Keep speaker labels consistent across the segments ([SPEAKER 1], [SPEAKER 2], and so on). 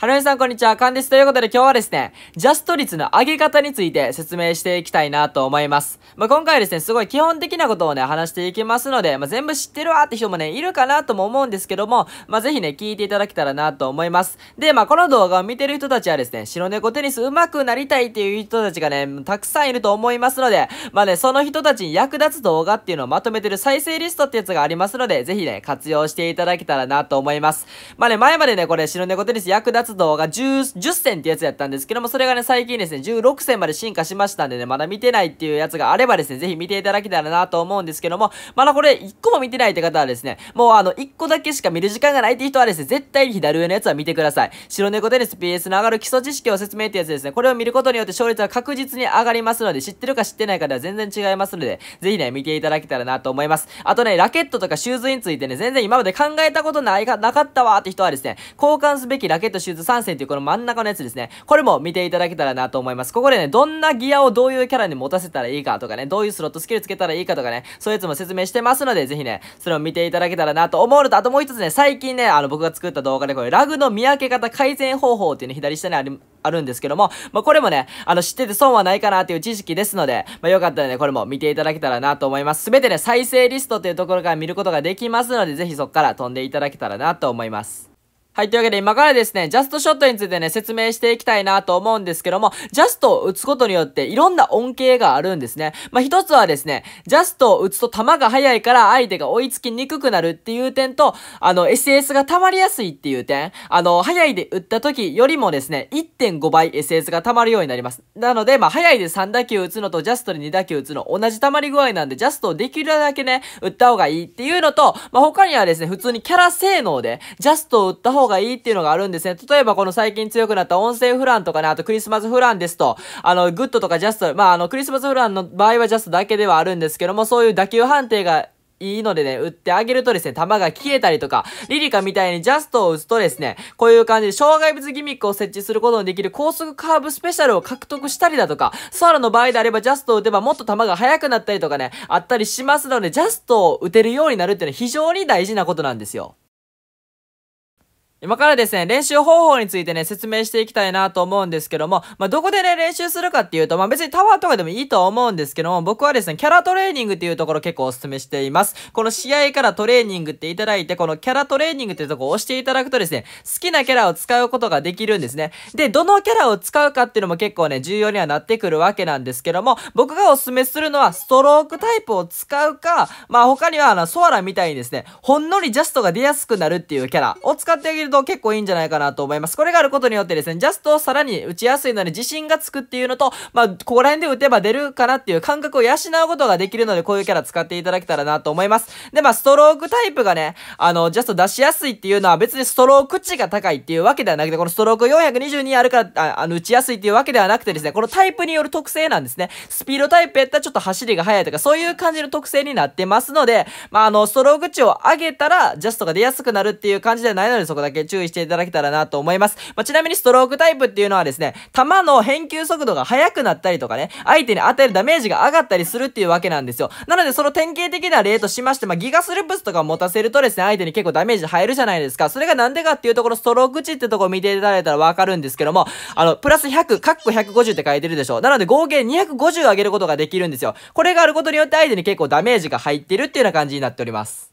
[SPEAKER 1] はるみさんこんにちは、かんです。ということで今日はですね、ジャスト率の上げ方について説明していきたいなと思います。まあ、今回ですね、すごい基本的なことをね、話していきますので、まあ、全部知ってるわって人もね、いるかなとも思うんですけども、まあ、ぜひね、聞いていただけたらなと思います。で、まあ、この動画を見てる人たちはですね、白猫テニス上手くなりたいっていう人たちがね、たくさんいると思いますので、まあね、その人たちに役立つ動画っていうのをまとめてる再生リストってやつがありますので、ぜひね、活用していただけたらなと思います。まあね、前までね、これ白猫テニス役立つ動が 10, 10選ってやつやったんですけども、それがね、最近ですね、16選まで進化しましたんでね、まだ見てないっていうやつがあればですね、ぜひ見ていただけたらなと思うんですけども、まだこれ1個も見てないって方はですね、もうあの、1個だけしか見る時間がないって人はですね、絶対に左上のやつは見てください。白猫テニス PS の上がる基礎知識を説明ってやつですね、これを見ることによって勝率は確実に上がりますので、知ってるか知ってないかでは全然違いますので、ぜひね、見ていただけたらなと思います。あとね、ラケットとかシューズについてね、全然今まで考えたことないか、なかったわって人はですね、交換すべきラケットシューズと3線というこの真ん中のやつですね。これも見ていただけたらなと思います。ここでね、どんなギアをどういうキャラに持たせたらいいかとかね、どういうスロットスキルつけたらいいかとかね、そういうやつも説明してますので、ぜひね、それを見ていただけたらなと思うのと、あともう一つね、最近ね、あの僕が作った動画でこれ、ラグの見分け方改善方法っていうね、左下にあり、あるんですけども、まあ、これもね、あの、知ってて損はないかなっていう知識ですので、まあ、よかったらね、これも見ていただけたらなと思います。すべてね、再生リストというところから見ることができますので、ぜひそこから飛んでいただけたらなと思います。はい。というわけで今からですね、ジャストショットについてね、説明していきたいなと思うんですけども、ジャストを打つことによっていろんな恩恵があるんですね。まあ、一つはですね、ジャストを打つと球が速いから相手が追いつきにくくなるっていう点と、あの、SS が溜まりやすいっていう点、あの、速いで打った時よりもですね、1.5倍 SS が溜まるようになります。なので、まあ、速いで3打球打つのとジャストで2打球打つの同じ溜まり具合なんで、ジャストをできるだけね、打った方がいいっていうのと、まあ、他にはですね、普通にキャラ性能で、ジャストを打った方方がいいっていうのがあるんですね。例えばこの最近強くなった音声フランとかね、あとクリスマスフランですと、あの、グッドとかジャスト、まあ、あの、クリスマスフランの場合はジャストだけではあるんですけども、そういう打球判定がいいのでね、打ってあげるとですね、球が消えたりとか、リリカみたいにジャストを打つとですね、こういう感じで障害物ギミックを設置することのできる高速カーブスペシャルを獲得したりだとか、ソアラの場合であればジャストを打てばもっと球が速くなったりとかね、あったりしますので、ジャストを打てるようになるっていうのは非常に大事なことなんですよ。今からですね、練習方法についてね、説明していきたいなと思うんですけども、まあ、どこでね、練習するかっていうと、まあ、別にタワーとかでもいいと思うんですけども、僕はですね、キャラトレーニングっていうところ結構お勧めしています。この試合からトレーニングっていただいて、このキャラトレーニングっていうところを押していただくとですね、好きなキャラを使うことができるんですね。で、どのキャラを使うかっていうのも結構ね、重要にはなってくるわけなんですけども、僕がお勧めするのは、ストロークタイプを使うか、まあ、他にはあの、ソアラみたいにですね、ほんのりジャストが出やすくなるっていうキャラを使ってあげるド結構いいんじゃないかなと思います。これがあることによってですね、ジャストをさらに打ちやすいので自信がつくっていうのと、まあ、ここら辺で打てば出るかなっていう感覚を養うことができるので、こういうキャラ使っていただけたらなと思います。で、まあ、ストロークタイプがね、あの、ジャスト出しやすいっていうのは別にストローク値が高いっていうわけではなくて、このストローク422あるから、あの、打ちやすいっていうわけではなくてですね、このタイプによる特性なんですね。スピードタイプやったらちょっと走りが速いとか、そういう感じの特性になってますので、まあ、あの、ストローク値を上げたら、ジャストが出やすくなるっていう感じではないので、そこだけけ注意していただけたらなと思います。まあ、ちなみにストロークタイプっていうのはですね、球の返球速度が速くなったりとかね、相手に与えるダメージが上がったりするっていうわけなんですよ。なのでその典型的な例としまして、まあ、ギガスループスとかを持たせるとですね、相手に結構ダメージ入るじゃないですか。それがなんでかっていうところ、ストローク値ってとこ見ていただいたらわかるんですけども、あの、プラス100、カッコ150って書いてるでしょ。なので合計250上げることができるんですよ。これがあることによって相手に結構ダメージが入ってるっていうような感じになっております。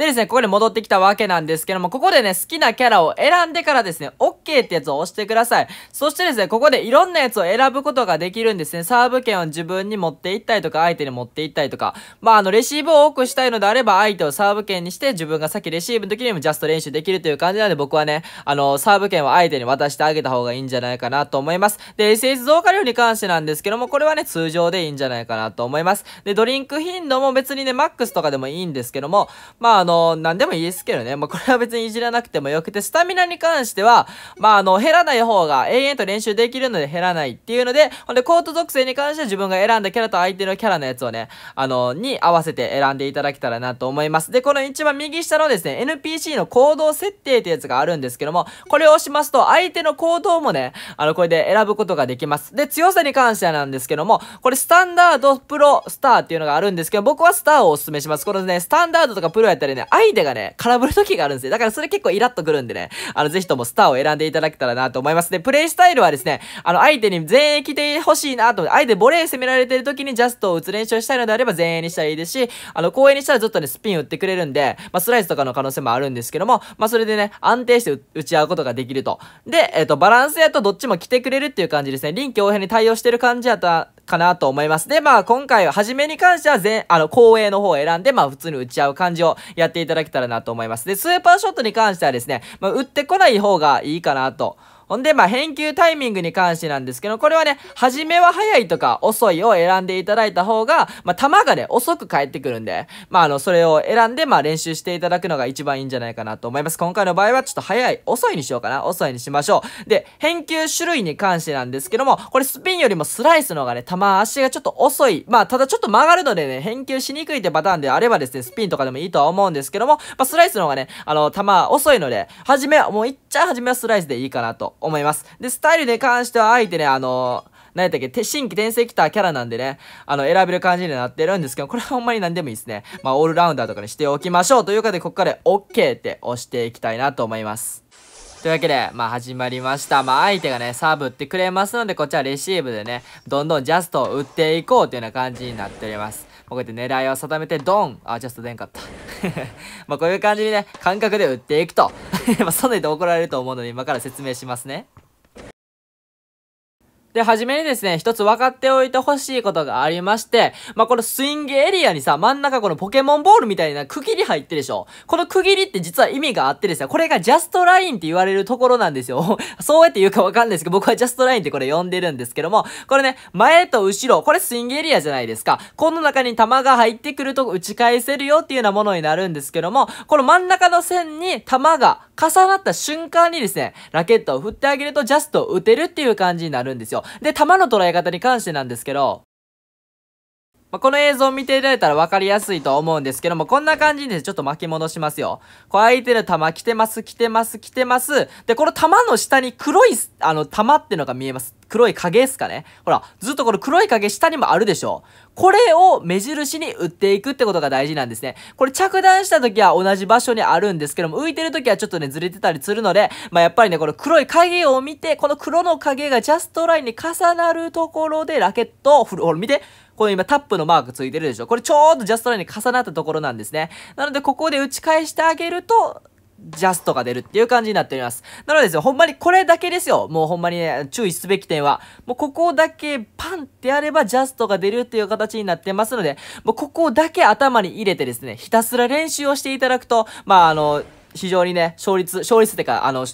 [SPEAKER 1] でですね、ここで戻ってきたわけなんですけども、ここでね、好きなキャラを選んでからですね、OK ってやつを押してください。そしてですね、ここでいろんなやつを選ぶことができるんですね。サーブ権を自分に持っていったりとか、相手に持っていったりとか、まあ、あの、レシーブを多くしたいのであれば、相手をサーブ権にして、自分がさっきレシーブの時にもジャスト練習できるという感じなので、僕はね、あの、サーブ権を相手に渡してあげた方がいいんじゃないかなと思います。で、SS 増加量に関してなんですけども、これはね、通常でいいんじゃないかなと思います。で、ドリンク頻度も別にね、マックスとかでもいいんですけども、まあ、あの、の、何でもいいですけどね。まあ、これは別にいじらなくてもよくて、スタミナに関しては、まあ、あの、減らない方が永遠と練習できるので減らないっていうので、ほんで、コート属性に関しては自分が選んだキャラと相手のキャラのやつをね、あの、に合わせて選んでいただけたらなと思います。で、この一番右下のですね、NPC の行動設定ってやつがあるんですけども、これを押しますと、相手の行動もね、あの、これで選ぶことができます。で、強さに関してはなんですけども、これスタンダード、プロ、スターっていうのがあるんですけど、僕はスターをおすすめします。このね、スタンダードとかプロやったりね、ね、相手がね、空振る時があるんですよ。だからそれ結構イラッとくるんでね、あの、ぜひともスターを選んでいただけたらなと思います。で、プレイスタイルはですね、あの、相手に全員来てほしいなと、相手ボレー攻められてる時にジャストを打つ練習したいのであれば全員にしたらいいですし、あの、後衛にしたらずっとね、スピン打ってくれるんで、まあ、スライスとかの可能性もあるんですけども、まあ、それでね、安定して打ち合うことができると。で、えっ、ー、と、バランスやとどっちも来てくれるっていう感じですね。臨機応変に対応してる感じやったかなと思います。で、まあ今回は、初めに関しては全、あの、後衛の方を選んで、まあ普通に打ち合う感じをやっていただけたらなと思います。で、スーパーショットに関してはですね、まあ打ってこない方がいいかなと。ほんで、まあ、返球タイミングに関してなんですけど、これはね、初めは早いとか遅いを選んでいただいた方が、まあ、球がね、遅く返ってくるんで、まあ、あの、それを選んで、まあ、練習していただくのが一番いいんじゃないかなと思います。今回の場合は、ちょっと早い、遅いにしようかな。遅いにしましょう。で、返球種類に関してなんですけども、これスピンよりもスライスの方がね、球足がちょっと遅い。まあ、ただちょっと曲がるのでね、返球しにくいってパターンであればですね、スピンとかでもいいとは思うんですけども、まあ、スライスの方がね、あの、球遅いので、初めは、もういっちゃ初めはスライスでいいかなと思います。で、スタイルに関しては、あえてね、あのー、何やったっけ新規転生きたキャラなんでね、あの、選べる感じになってるんですけど、これはほんまに何でもいいですね。まあ、オールラウンダーとかにしておきましょう。というかで、ここから OK って押していきたいなと思います。というわけで、まあ始まりました。まあ相手がね、サーブ打ってくれますので、こっちはレシーブでね、どんどんジャストを打っていこうというような感じになっております。こうやって狙いを定めて、ドンあ、ジャスト出んかった。まあこういう感じにね、感覚で売っていくと。まあそんなに怒られると思うので今から説明しますね。で、はじめにですね、一つ分かっておいてほしいことがありまして、まあ、このスイングエリアにさ、真ん中このポケモンボールみたいな区切り入ってるでしょこの区切りって実は意味があってですね、これがジャストラインって言われるところなんですよ。そうやって言うかわかんないですけど、僕はジャストラインってこれ呼んでるんですけども、これね、前と後ろ、これスイングエリアじゃないですか。この中に球が入ってくると打ち返せるよっていうようなものになるんですけども、この真ん中の線に球が重なった瞬間にですね、ラケットを振ってあげるとジャスト打てるっていう感じになるんですよ。で、弾の捉え方に関してなんですけど、まあ、この映像を見ていただいたら分かりやすいと思うんですけども、こんな感じでちょっと巻き戻しますよ。こう相手の球来てます、来てます、来てます。で、この球の下に黒い、あの、球ってのが見えます。黒い影ですかね。ほら、ずっとこの黒い影下にもあるでしょこれを目印に打っていくってことが大事なんですね。これ着弾した時は同じ場所にあるんですけども、浮いてる時はちょっとね、ずれてたりするので、まあ、やっぱりね、この黒い影を見て、この黒の影がジャストラインに重なるところでラケットを振る。ほら、見てこの今タップのマークついてるでしょ。これちょうどジャストラインに重なったところなんですね。なので、ここで打ち返してあげると、ジャストが出るっていう感じになっております。なのでですよ、ほんまにこれだけですよ。もうほんまにね、注意すべき点は。もうここだけパンってやればジャストが出るっていう形になってますので、もうここだけ頭に入れてですね、ひたすら練習をしていただくと、まああの、非常にね、勝率、勝率ってか、あの、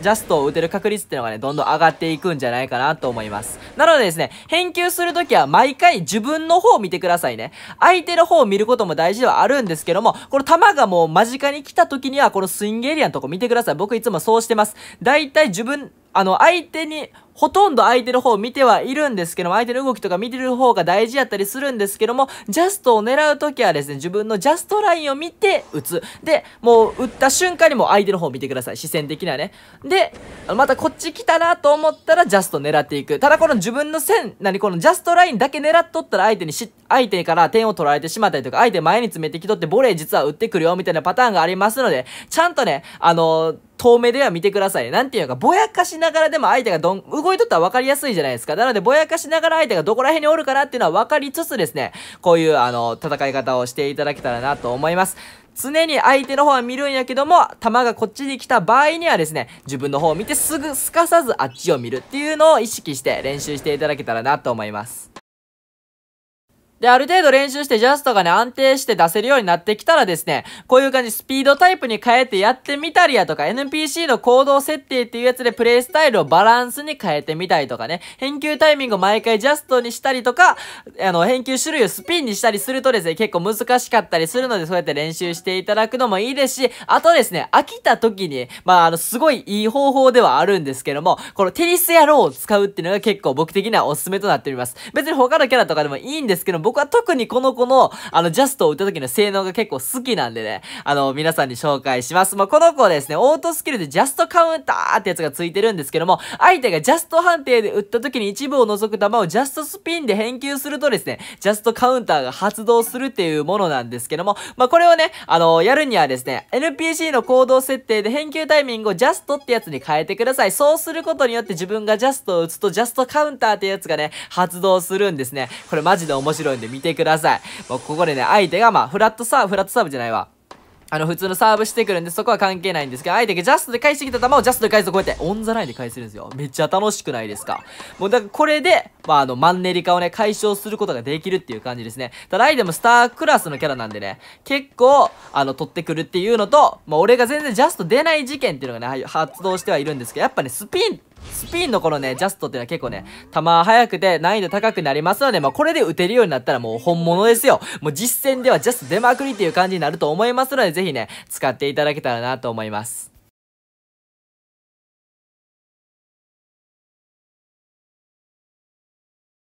[SPEAKER 1] ジャストを打てる確率っていうのがね、どんどん上がっていくんじゃないかなと思います。なのでですね、返球するときは毎回自分の方を見てくださいね。相手の方を見ることも大事ではあるんですけども、この球がもう間近に来たときには、このスイングエリアのとこ見てください。僕いつもそうしてます。だいたい自分、あの、相手に、ほとんど相手の方を見てはいるんですけども、相手の動きとか見てる方が大事やったりするんですけども、ジャストを狙うときはですね、自分のジャストラインを見て打つ。で、もう打った瞬間にも相手の方を見てください。視線的なね。で、またこっち来たなと思ったらジャスト狙っていく。ただこの自分の線、何このジャストラインだけ狙っとったら相手にし、相手から点を取られてしまったりとか、相手前に詰めてきとってボレー実は打ってくるよみたいなパターンがありますので、ちゃんとね、あのー遠目では見てください。なんていうのか、ぼやかしながらでも相手がどん、動いとったら分かりやすいじゃないですか。なので、ぼやかしながら相手がどこら辺におるかなっていうのは分かりつつですね、こういう、あの、戦い方をしていただけたらなと思います。常に相手の方は見るんやけども、球がこっちに来た場合にはですね、自分の方を見てすぐすかさずあっちを見るっていうのを意識して練習していただけたらなと思います。で、ある程度練習してジャストがね、安定して出せるようになってきたらですね、こういう感じスピードタイプに変えてやってみたりやとか、NPC の行動設定っていうやつでプレイスタイルをバランスに変えてみたりとかね、返球タイミングを毎回ジャストにしたりとか、あの、返球種類をスピンにしたりするとですね、結構難しかったりするので、そうやって練習していただくのもいいですし、あとですね、飽きた時に、まあ、あの、すごいいい方法ではあるんですけども、このテニス野郎を使うっていうのが結構僕的にはおすすめとなっております。別に他のキャラとかでもいいんですけど、僕僕は特にこの子の、あの、ジャストを打った時の性能が結構好きなんでね、あの、皆さんに紹介します。まあ、この子はですね、オートスキルでジャストカウンターってやつがついてるんですけども、相手がジャスト判定で打った時に一部を除く球をジャストスピンで返球するとですね、ジャストカウンターが発動するっていうものなんですけども、まあ、これをね、あの、やるにはですね、NPC の行動設定で返球タイミングをジャストってやつに変えてください。そうすることによって自分がジャストを打つとジャストカウンターってやつがね、発動するんですね。これマジで面白いんでで見てください。もうここでね、相手がまあ、フラットサーブ、フラットサーブじゃないわ。あの、普通のサーブしてくるんで、そこは関係ないんですけど、相手がジャストで返してきた球をジャストで返すとこうやって、オンザラインで返せるんですよ。めっちゃ楽しくないですか。もうだからこれで、まああの、マンネリ化をね、解消することができるっていう感じですね。ただ相手もスタークラスのキャラなんでね、結構、あの、取ってくるっていうのと、まあ俺が全然ジャスト出ない事件っていうのがね、発動してはいるんですけど、やっぱね、スピンスピンのこのね、ジャストっていうのは結構ね、球速くて難易度高くなりますので、まあ、これで打てるようになったらもう本物ですよ。もう実戦ではジャスト出まくりっていう感じになると思いますので、ぜひね、使っていただけたらなと思います。